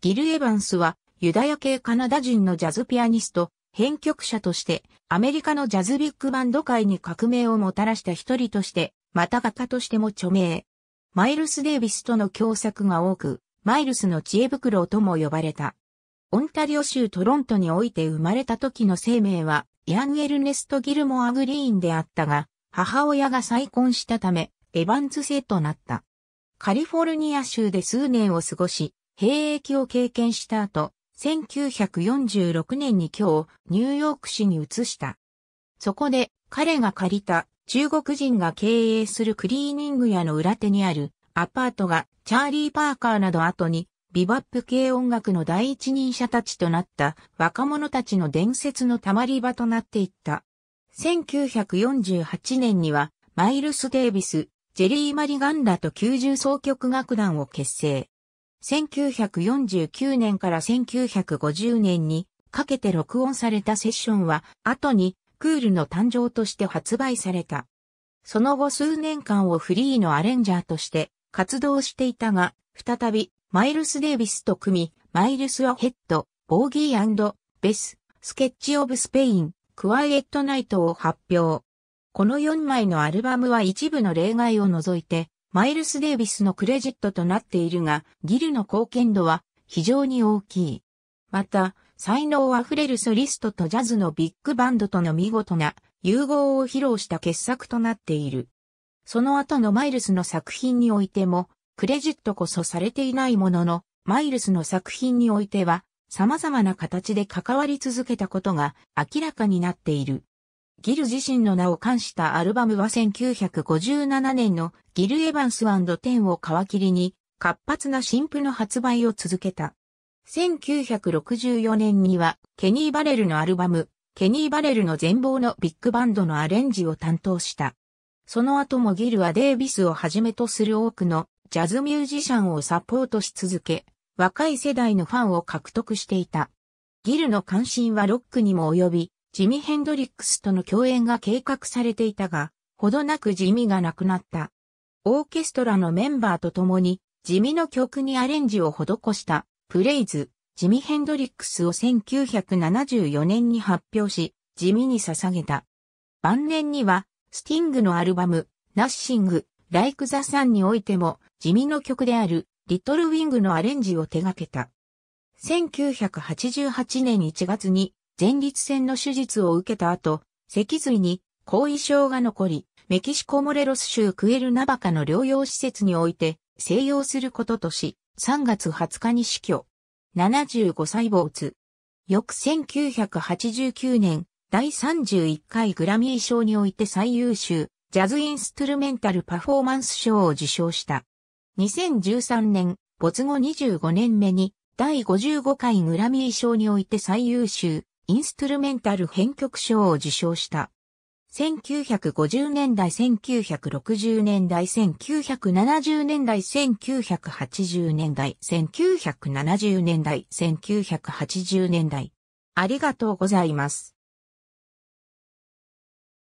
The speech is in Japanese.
ギル・エヴァンスはユダヤ系カナダ人のジャズピアニスト、編曲者として、アメリカのジャズビッグバンド界に革命をもたらした一人として、また画家としても著名。マイルス・デイビスとの共作が多く、マイルスの知恵袋とも呼ばれた。オンタリオ州トロントにおいて生まれた時の生命は、ヤン・エルネスト・ギルモア・グリーンであったが、母親が再婚したため、エヴァンズ製となった。カリフォルニア州で数年を過ごし、兵役を経験した後、1946年に今日、ニューヨーク市に移した。そこで、彼が借りた中国人が経営するクリーニング屋の裏手にあるアパートがチャーリー・パーカーなど後にビバップ系音楽の第一人者たちとなった若者たちの伝説のたまり場となっていった。1948年にはマイルス・デービス、ジェリー・マリガンラと90総曲楽団を結成。1949年から1950年にかけて録音されたセッションは後にクールの誕生として発売された。その後数年間をフリーのアレンジャーとして活動していたが、再びマイルス・デイビスと組み、マイルス・アヘッド、ボーギーベス、スケッチ・オブ・スペイン、クワイエット・ナイトを発表。この4枚のアルバムは一部の例外を除いて、マイルス・デイビスのクレジットとなっているが、ギルの貢献度は非常に大きい。また、才能あふれるソリストとジャズのビッグバンドとの見事な融合を披露した傑作となっている。その後のマイルスの作品においても、クレジットこそされていないものの、マイルスの作品においては、様々な形で関わり続けたことが明らかになっている。ギル自身の名を冠したアルバムは1957年のギル・エヴァンステンを皮切りに活発な新譜の発売を続けた。1964年にはケニー・バレルのアルバム、ケニー・バレルの全貌のビッグバンドのアレンジを担当した。その後もギルはデイビスをはじめとする多くのジャズミュージシャンをサポートし続け、若い世代のファンを獲得していた。ギルの関心はロックにも及び、ジミ・ヘンドリックスとの共演が計画されていたが、ほどなくジミが亡くなった。オーケストラのメンバーと共に、地味の曲にアレンジを施した、プレイズ、ジミ・ヘンドリックスを1974年に発表し、地味に捧げた。晩年には、スティングのアルバム、ナッシング、ライク・ザ・サンにおいても、地味の曲である、リトル・ウィングのアレンジを手掛けた。1988年1月に、前立腺の手術を受けた後、脊髄に後遺症が残り、メキシコモレロス州クエルナバカの療養施設において静養することとし、3月20日に死去。75歳没。翌1989年、第31回グラミー賞において最優秀、ジャズインストゥルメンタルパフォーマンス賞を受賞した。2013年、没後25年目に、第55回グラミー賞において最優秀、インストゥルメンタル編曲賞を受賞した。1950年代、1960年代、1970年代、1980年代、1970年代、1980年代。ありがとうございます。